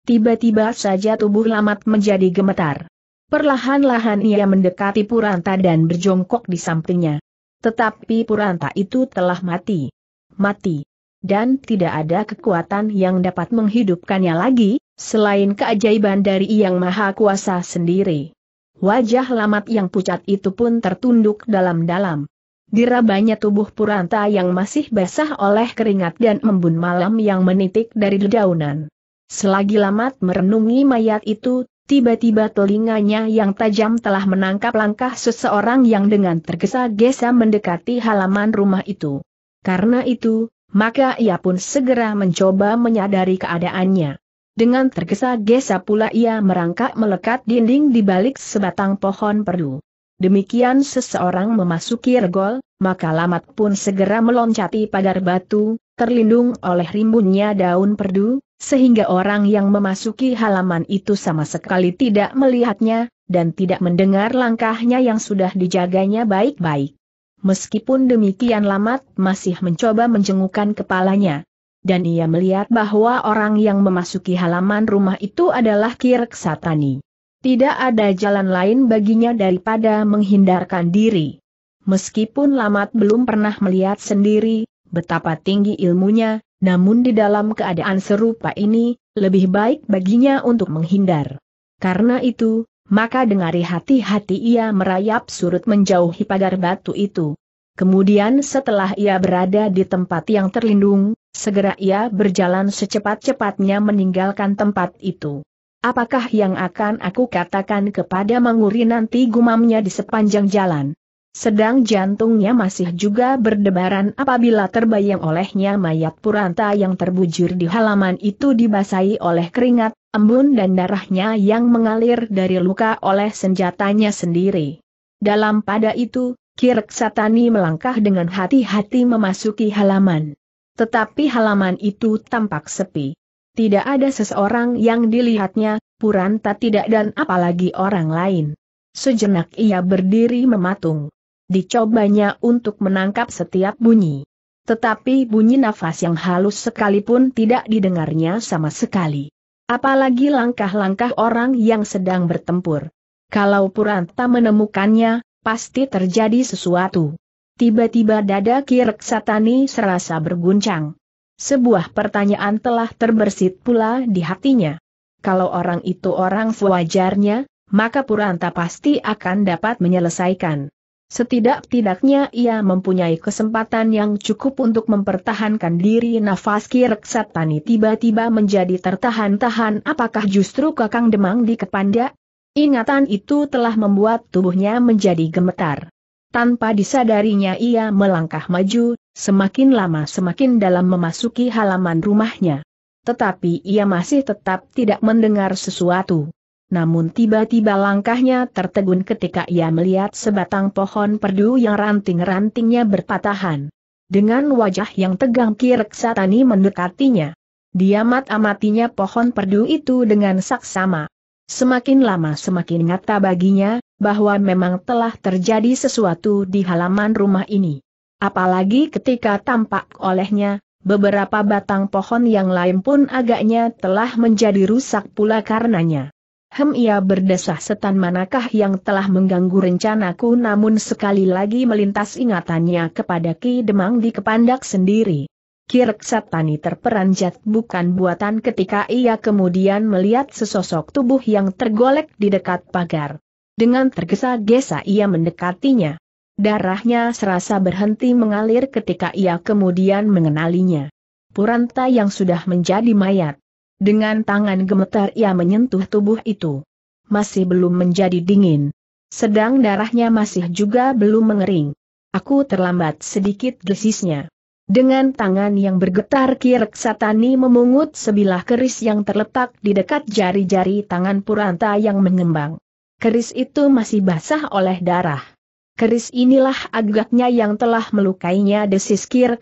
Tiba-tiba saja tubuh Lamat menjadi gemetar. Perlahan-lahan ia mendekati Puranta dan berjongkok di sampingnya. Tetapi Puranta itu telah mati. Mati dan tidak ada kekuatan yang dapat menghidupkannya lagi, selain keajaiban dari Yang Maha Kuasa sendiri. Wajah lamat yang pucat itu pun tertunduk dalam-dalam. Dirabanya tubuh Puranta yang masih basah oleh keringat dan embun malam yang menitik dari dedaunan. Selagi lamat merenungi mayat itu, tiba-tiba telinganya yang tajam telah menangkap langkah seseorang yang dengan tergesa-gesa mendekati halaman rumah itu. Karena itu, maka ia pun segera mencoba menyadari keadaannya. Dengan tergesa-gesa pula ia merangkak melekat dinding di balik sebatang pohon perdu. Demikian seseorang memasuki regol, maka lamat pun segera meloncati pagar batu, terlindung oleh rimbunnya daun perdu, sehingga orang yang memasuki halaman itu sama sekali tidak melihatnya, dan tidak mendengar langkahnya yang sudah dijaganya baik-baik. Meskipun demikian Lamat masih mencoba menjengukkan kepalanya. Dan ia melihat bahwa orang yang memasuki halaman rumah itu adalah Kirk Satani. Tidak ada jalan lain baginya daripada menghindarkan diri. Meskipun Lamat belum pernah melihat sendiri, betapa tinggi ilmunya, namun di dalam keadaan serupa ini, lebih baik baginya untuk menghindar. Karena itu, maka dengari hati-hati ia merayap surut menjauhi pagar batu itu. Kemudian setelah ia berada di tempat yang terlindung, segera ia berjalan secepat-cepatnya meninggalkan tempat itu. Apakah yang akan aku katakan kepada Manguri nanti gumamnya di sepanjang jalan? Sedang jantungnya masih juga berdebaran apabila terbayang olehnya mayat Puranta yang terbujur di halaman itu dibasahi oleh keringat, embun dan darahnya yang mengalir dari luka oleh senjatanya sendiri. Dalam pada itu, Kirk Satani melangkah dengan hati-hati memasuki halaman. Tetapi halaman itu tampak sepi. Tidak ada seseorang yang dilihatnya, Puranta tidak dan apalagi orang lain. Sejenak ia berdiri mematung dicobanya untuk menangkap setiap bunyi. Tetapi bunyi nafas yang halus sekalipun tidak didengarnya sama sekali. Apalagi langkah-langkah orang yang sedang bertempur. Kalau Puranta menemukannya, pasti terjadi sesuatu. Tiba-tiba dada Kirek Satani serasa berguncang. Sebuah pertanyaan telah terbersit pula di hatinya. Kalau orang itu orang sewajarnya, maka Puranta pasti akan dapat menyelesaikan Setidak-tidaknya ia mempunyai kesempatan yang cukup untuk mempertahankan diri nafas kirek setani tiba-tiba menjadi tertahan-tahan apakah justru kakang demang di kepanda? Ingatan itu telah membuat tubuhnya menjadi gemetar. Tanpa disadarinya ia melangkah maju, semakin lama semakin dalam memasuki halaman rumahnya. Tetapi ia masih tetap tidak mendengar sesuatu namun tiba-tiba langkahnya tertegun ketika ia melihat sebatang pohon perdu yang ranting-rantingnya berpatahan. Dengan wajah yang tegang Kirk Tani mendekatinya. Dia amat-amatinya pohon perdu itu dengan saksama. Semakin lama semakin nyata baginya, bahwa memang telah terjadi sesuatu di halaman rumah ini. Apalagi ketika tampak olehnya, beberapa batang pohon yang lain pun agaknya telah menjadi rusak pula karenanya. Hem ia berdesah setan manakah yang telah mengganggu rencanaku namun sekali lagi melintas ingatannya kepada Ki Demang di Kepandak sendiri. Ki Satani terperanjat bukan buatan ketika ia kemudian melihat sesosok tubuh yang tergolek di dekat pagar. Dengan tergesa-gesa ia mendekatinya. Darahnya serasa berhenti mengalir ketika ia kemudian mengenalinya. Puranta yang sudah menjadi mayat. Dengan tangan gemetar ia menyentuh tubuh itu. Masih belum menjadi dingin. Sedang darahnya masih juga belum mengering. Aku terlambat sedikit desisnya. Dengan tangan yang bergetar Kirek Satani memungut sebilah keris yang terletak di dekat jari-jari tangan Puranta yang mengembang. Keris itu masih basah oleh darah. Keris inilah agaknya yang telah melukainya desis Kirek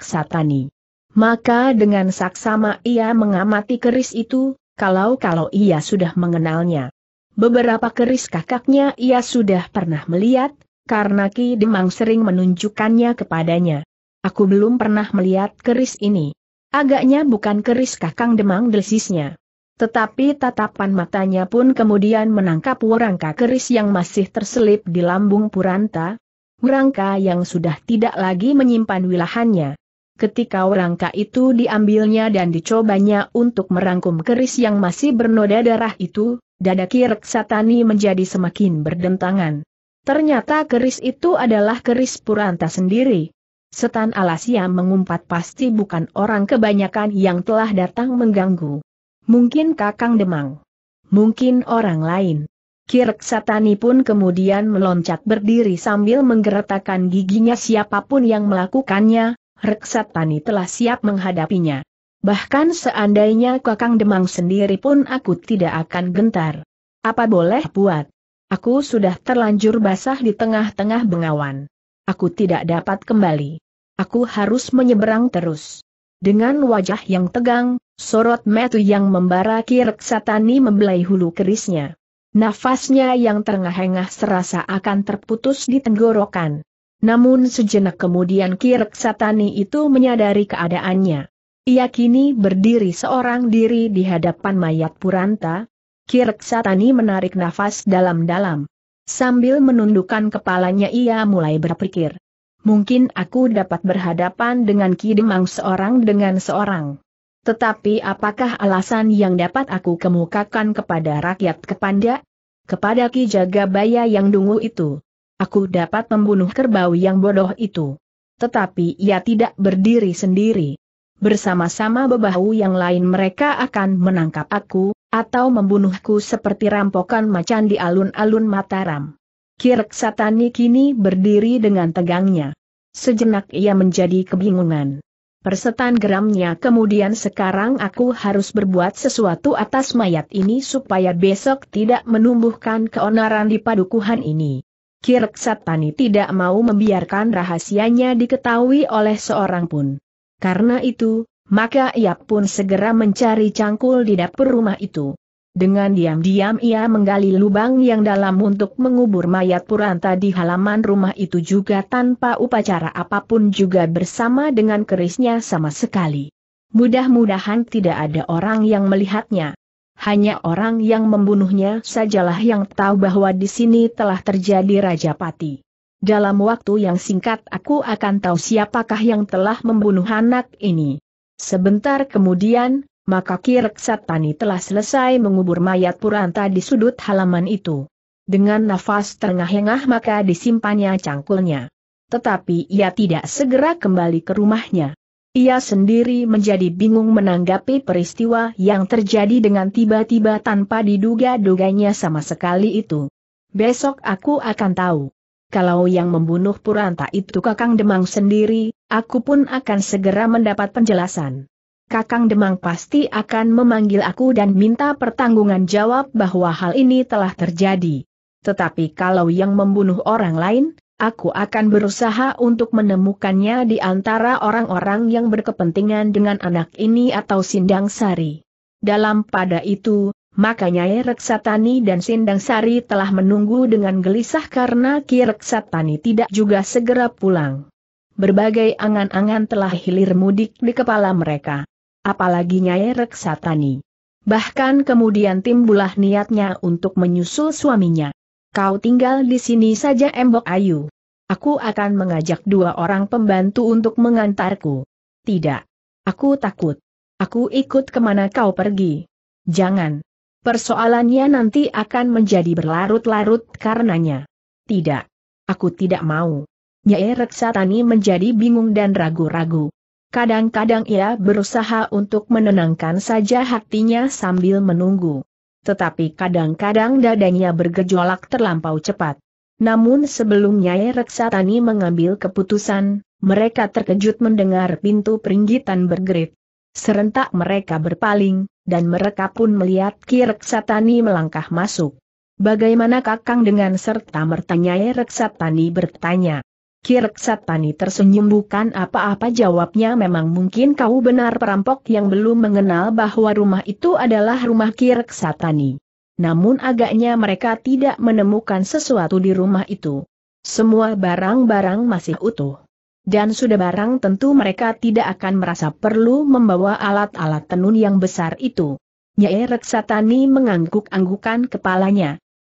maka dengan saksama ia mengamati keris itu, kalau-kalau ia sudah mengenalnya. Beberapa keris kakaknya ia sudah pernah melihat, karena Ki Demang sering menunjukkannya kepadanya. Aku belum pernah melihat keris ini. Agaknya bukan keris kakang Demang desisnya. Tetapi tatapan matanya pun kemudian menangkap warangka keris yang masih terselip di lambung Puranta, warangka yang sudah tidak lagi menyimpan wilahannya. Ketika rangka itu diambilnya dan dicobanya untuk merangkum keris yang masih bernoda darah itu, dada Kireksatani menjadi semakin berdentangan. Ternyata keris itu adalah keris Puranta sendiri. Setan Alasya mengumpat pasti bukan orang kebanyakan yang telah datang mengganggu. Mungkin Kakang Demang. Mungkin orang lain. Kireksatani pun kemudian meloncat berdiri sambil menggeretakkan giginya siapapun yang melakukannya, Reksatani telah siap menghadapinya. Bahkan seandainya Kakang Demang sendiri pun aku tidak akan gentar. Apa boleh buat? Aku sudah terlanjur basah di tengah-tengah bengawan. Aku tidak dapat kembali. Aku harus menyeberang terus. Dengan wajah yang tegang, sorot metu yang membara Reksatani membelai hulu kerisnya. Nafasnya yang terengah-engah serasa akan terputus di tenggorokan. Namun sejenak kemudian Kirk Satani itu menyadari keadaannya. Ia kini berdiri seorang diri di hadapan mayat Puranta. Kirk Satani menarik nafas dalam-dalam. Sambil menundukkan kepalanya ia mulai berpikir. Mungkin aku dapat berhadapan dengan Kidemang seorang dengan seorang. Tetapi apakah alasan yang dapat aku kemukakan kepada rakyat Kepanda? Kepada Ki Jagabaya yang dungu itu? aku dapat membunuh kerbau yang bodoh itu. Tetapi ia tidak berdiri sendiri. Bersama-sama bebahu yang lain mereka akan menangkap aku, atau membunuhku seperti rampokan macan di alun-alun Mataram. Kirk Satani kini berdiri dengan tegangnya. Sejenak ia menjadi kebingungan. Persetan geramnya kemudian sekarang aku harus berbuat sesuatu atas mayat ini supaya besok tidak menumbuhkan keonaran di padukuhan ini. Kirk tidak mau membiarkan rahasianya diketahui oleh seorang pun. Karena itu, maka ia pun segera mencari cangkul di dapur rumah itu. Dengan diam-diam ia menggali lubang yang dalam untuk mengubur mayat Puranta di halaman rumah itu juga tanpa upacara apapun juga bersama dengan kerisnya sama sekali. Mudah-mudahan tidak ada orang yang melihatnya hanya orang yang membunuhnya sajalah yang tahu bahwa di sini telah terjadi Raja Pati. Dalam waktu yang singkat aku akan tahu siapakah yang telah membunuh anak ini. Sebentar kemudian, maka Kirk Satani telah selesai mengubur mayat Puranta di sudut halaman itu. Dengan nafas terengah-engah maka disimpannya cangkulnya. Tetapi ia tidak segera kembali ke rumahnya. Ia sendiri menjadi bingung menanggapi peristiwa yang terjadi dengan tiba-tiba tanpa diduga-duganya sama sekali itu. Besok aku akan tahu. Kalau yang membunuh Puranta itu Kakang Demang sendiri, aku pun akan segera mendapat penjelasan. Kakang Demang pasti akan memanggil aku dan minta pertanggungan jawab bahwa hal ini telah terjadi. Tetapi kalau yang membunuh orang lain, Aku akan berusaha untuk menemukannya di antara orang-orang yang berkepentingan dengan anak ini atau Sindang Sari. Dalam pada itu, makanya Nyai Reksatani dan Sindang Sari telah menunggu dengan gelisah karena Ki Reksatani tidak juga segera pulang. Berbagai angan-angan telah hilir mudik di kepala mereka. Apalagi Nyai Reksatani. Bahkan kemudian timbulah niatnya untuk menyusul suaminya. Kau tinggal di sini saja Embok Ayu. Aku akan mengajak dua orang pembantu untuk mengantarku. Tidak. Aku takut. Aku ikut kemana kau pergi. Jangan. Persoalannya nanti akan menjadi berlarut-larut karenanya. Tidak. Aku tidak mau. Nyai Reksatani menjadi bingung dan ragu-ragu. Kadang-kadang ia berusaha untuk menenangkan saja hatinya sambil menunggu tetapi kadang-kadang dadanya bergejolak terlampau cepat. Namun sebelum Nyai Reksatani mengambil keputusan, mereka terkejut mendengar pintu peringgitan bergerit. Serentak mereka berpaling, dan mereka pun melihat Ki Reksatani melangkah masuk. Bagaimana Kakang dengan serta mertanya Reksatani bertanya. Kirk tersenyum bukan apa-apa jawabnya memang mungkin kau benar perampok yang belum mengenal bahwa rumah itu adalah rumah Kirk Satani. Namun agaknya mereka tidak menemukan sesuatu di rumah itu. Semua barang-barang masih utuh. Dan sudah barang tentu mereka tidak akan merasa perlu membawa alat-alat tenun yang besar itu. Nyai Reksatani mengangguk-anggukan kepalanya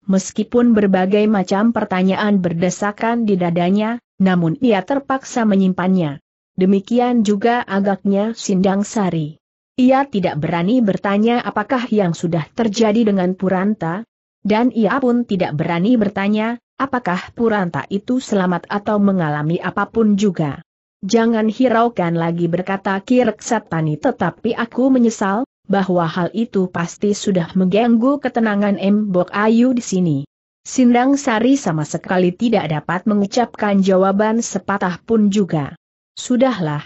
meskipun berbagai macam pertanyaan berdesakan di dadanya, namun ia terpaksa menyimpannya. Demikian juga agaknya Sindang Sari. Ia tidak berani bertanya apakah yang sudah terjadi dengan Puranta, dan ia pun tidak berani bertanya, apakah Puranta itu selamat atau mengalami apapun juga. Jangan hiraukan lagi berkata Kirksatani tetapi aku menyesal, bahwa hal itu pasti sudah mengganggu ketenangan Mbok Ayu di sini. Sindang Sari sama sekali tidak dapat mengucapkan jawaban sepatah pun juga. Sudahlah.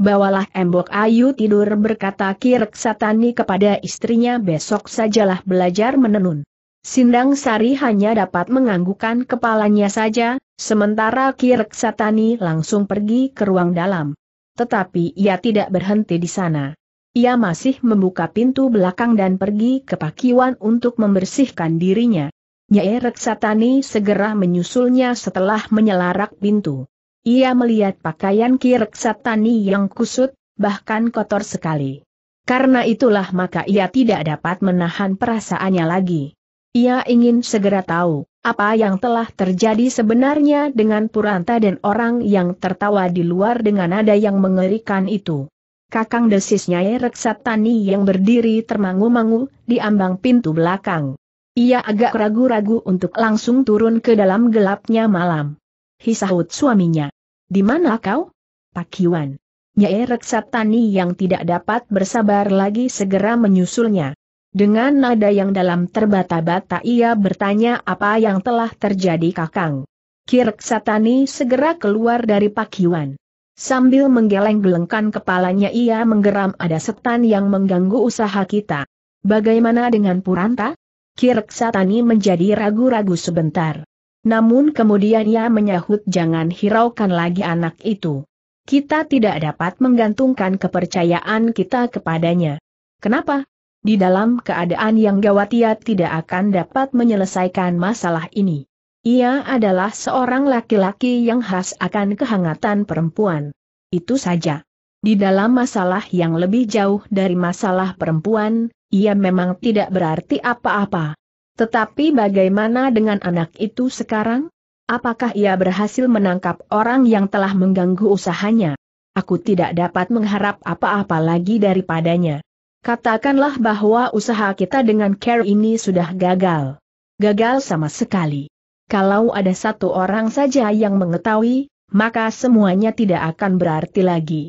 Bawalah Embok Ayu tidur berkata kireksatani Satani kepada istrinya besok sajalah belajar menenun. Sindang Sari hanya dapat menganggukkan kepalanya saja, sementara kireksatani Satani langsung pergi ke ruang dalam. Tetapi ia tidak berhenti di sana. Ia masih membuka pintu belakang dan pergi ke pakiwan untuk membersihkan dirinya. Nyai Reksatani segera menyusulnya setelah menyelarak pintu. Ia melihat pakaian Ki Reksatani yang kusut, bahkan kotor sekali. Karena itulah maka ia tidak dapat menahan perasaannya lagi. Ia ingin segera tahu, apa yang telah terjadi sebenarnya dengan Puranta dan orang yang tertawa di luar dengan nada yang mengerikan itu kakang desis Nyai Reksatani yang berdiri termangu-mangu, di ambang pintu belakang. Ia agak ragu-ragu untuk langsung turun ke dalam gelapnya malam. Hisahut suaminya. Di mana kau? Pak Pakiwan. Nyai Reksatani yang tidak dapat bersabar lagi segera menyusulnya. Dengan nada yang dalam terbata-bata ia bertanya apa yang telah terjadi kakang. Kireksatani segera keluar dari pakiwan. Sambil menggeleng-gelengkan kepalanya ia menggeram ada setan yang mengganggu usaha kita. Bagaimana dengan Puranta? Kirk Satani menjadi ragu-ragu sebentar. Namun kemudian ia menyahut jangan hiraukan lagi anak itu. Kita tidak dapat menggantungkan kepercayaan kita kepadanya. Kenapa? Di dalam keadaan yang gawat ia tidak akan dapat menyelesaikan masalah ini. Ia adalah seorang laki-laki yang khas akan kehangatan perempuan. Itu saja. Di dalam masalah yang lebih jauh dari masalah perempuan, ia memang tidak berarti apa-apa. Tetapi bagaimana dengan anak itu sekarang? Apakah ia berhasil menangkap orang yang telah mengganggu usahanya? Aku tidak dapat mengharap apa-apa lagi daripadanya. Katakanlah bahwa usaha kita dengan care ini sudah gagal. Gagal sama sekali. Kalau ada satu orang saja yang mengetahui, maka semuanya tidak akan berarti lagi.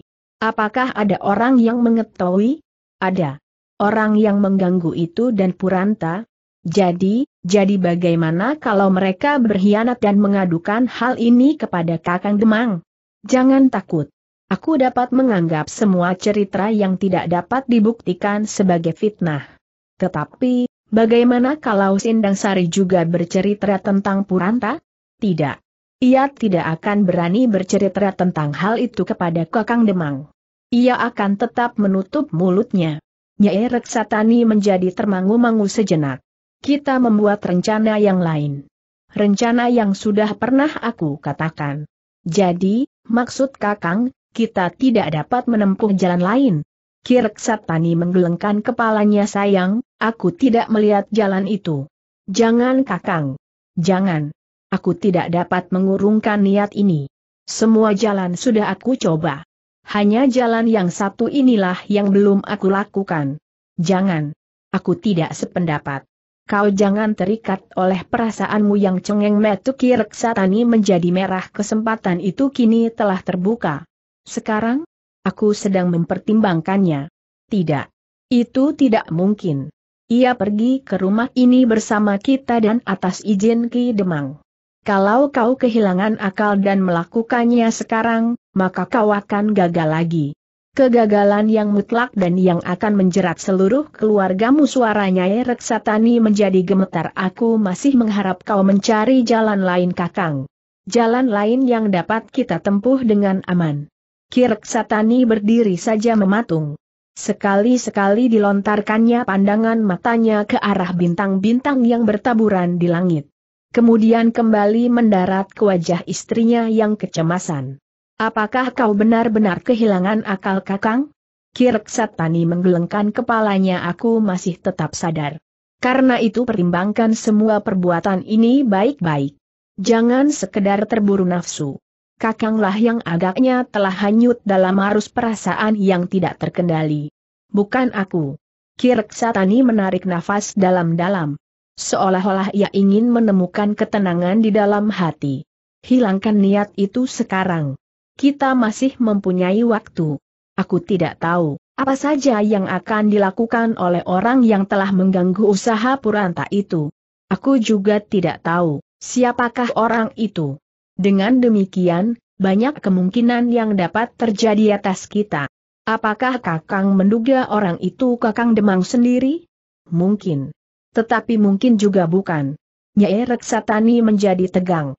Apakah ada orang yang mengetahui? Ada. Orang yang mengganggu itu dan Puranta. Jadi, jadi bagaimana kalau mereka berkhianat dan mengadukan hal ini kepada Kakang Demang? Jangan takut. Aku dapat menganggap semua cerita yang tidak dapat dibuktikan sebagai fitnah. Tetapi, Bagaimana kalau Sindang Sari juga bercerita tentang Puranta? Tidak. Ia tidak akan berani bercerita tentang hal itu kepada Kakang Demang. Ia akan tetap menutup mulutnya. Nyai Reksatani menjadi termangu-mangu sejenak. Kita membuat rencana yang lain. Rencana yang sudah pernah aku katakan. Jadi, maksud Kakang, kita tidak dapat menempuh jalan lain, Kirk Satani menggelengkan kepalanya sayang, aku tidak melihat jalan itu. Jangan kakang. Jangan. Aku tidak dapat mengurungkan niat ini. Semua jalan sudah aku coba. Hanya jalan yang satu inilah yang belum aku lakukan. Jangan. Aku tidak sependapat. Kau jangan terikat oleh perasaanmu yang cengeng metu Kirk Satani menjadi merah kesempatan itu kini telah terbuka. Sekarang, Aku sedang mempertimbangkannya. Tidak. Itu tidak mungkin. Ia pergi ke rumah ini bersama kita dan atas izin Ki Demang. Kalau kau kehilangan akal dan melakukannya sekarang, maka kau akan gagal lagi. Kegagalan yang mutlak dan yang akan menjerat seluruh keluargamu suaranya Reksatani menjadi gemetar aku masih mengharap kau mencari jalan lain kakang. Jalan lain yang dapat kita tempuh dengan aman. Kirk Satani berdiri saja mematung. Sekali-sekali dilontarkannya pandangan matanya ke arah bintang-bintang yang bertaburan di langit. Kemudian kembali mendarat ke wajah istrinya yang kecemasan. Apakah kau benar-benar kehilangan akal kakang? Kirk Satani menggelengkan kepalanya aku masih tetap sadar. Karena itu pertimbangkan semua perbuatan ini baik-baik. Jangan sekedar terburu nafsu. Kakanglah yang agaknya telah hanyut dalam arus perasaan yang tidak terkendali. Bukan aku. Kirk Satani menarik nafas dalam-dalam. Seolah-olah ia ingin menemukan ketenangan di dalam hati. Hilangkan niat itu sekarang. Kita masih mempunyai waktu. Aku tidak tahu apa saja yang akan dilakukan oleh orang yang telah mengganggu usaha Puranta itu. Aku juga tidak tahu siapakah orang itu. Dengan demikian, banyak kemungkinan yang dapat terjadi atas kita. Apakah Kakang menduga orang itu Kakang Demang sendiri? Mungkin. Tetapi mungkin juga bukan. Nyai Reksatani menjadi tegang.